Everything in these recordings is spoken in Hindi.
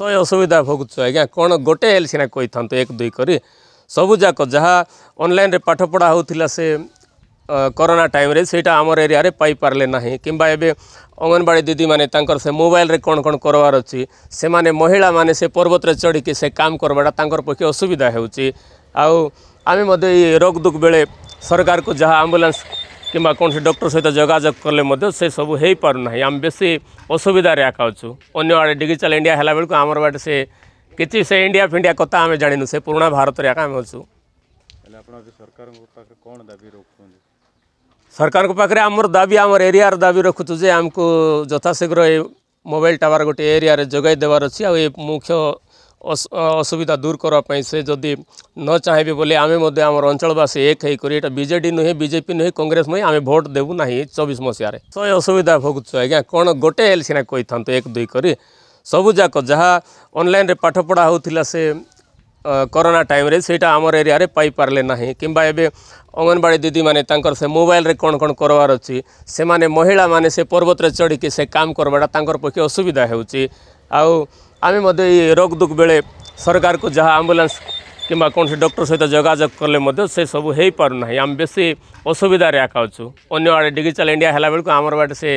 शहे असुविधा भोगुच आज्ञा कौन गोटे सीना कही था एक दुई कर सबूक जहाँ अनल पाठपढ़ा पढ़ा होता से करोना टाइम से आम एरिया पारे ना कि अंगनवाड़ी दीदी मैंने से मोबाइल रे कौन कौन करवार अच्छे से मैंने महिला मैंने से पर्वतरे चढ़ी से काम करवाटा पक्षे असुविधा होमें ये रोग दुख बेले सरकार को जहाँ आंबुलांस कि कौन डक्टर सहित जोजोग कले से सब हो पार ना आम बेस असुविधे एका अच्छे अंवाड़े डिजिटाल इंडिया है बेलू आम आड़े से किसी से इंडिया फिंडिया कथा आम जानू से पुराणा भारत एक आम अच्छू सरकार सरकार दाबी आम एरिया दाबी रखुचुजे आमको यथाशीघ्र मोबाइल टावर गोटे एरिया जगैदेवार अच्छी आ मुख्य असुविधा दूर करने से जदि न चाहे बोले आम आम अंचलवासी एक होकर बजे नुहे बजेपी नुहे कंग्रेस नुहे आम भोट देवुना चौबीस मसीहार शहे असुविधा भोगुच आज्ञा कौन गोटे सीना कही था एक दुई कर सबूक जहाँ अनल पाठपढ़ा पढ़ा होता से कोरोना टाइम से आम एरिया पाईपारे ना कि अंगनवाड़ी दीदी मैंने से मोबाइल रे कौन कौन करवार अच्छे से महिला मैंने से पर्वत चढ़ी से काम करवाटा पक्षे असुविधा हो आम ये रोग दुख बेले सरकार को जहाँ आंबुलांस कि कौन से डक्टर सहित जोजोग कले से सब हो पार ना आम बेस असुविधा अं आड़े डिजिटाल इंडिया है आम आड़े से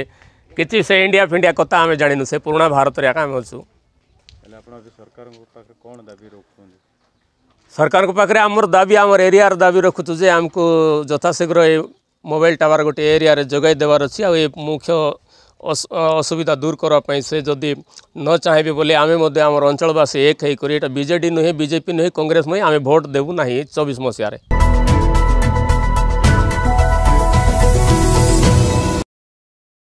किसी से इंडिया फिंडिया कथा आम जानू से पुराणा भारत आका सरकार सरकार के पाखे आम दाबी आम एरिया दाबी रखुचुजे आमको यथाशीघ्र मोबाइल टावर गोटे एरिया जगैदेवार अच्छी आ मुख्य असुविधा दूर करने से जदि न चाहे बोले आम आम अंचलवासी एक होकर बजे नुहे बजेपी नुहे कंग्रेस नुहे आम भोट देवु ना चौबीस मसीह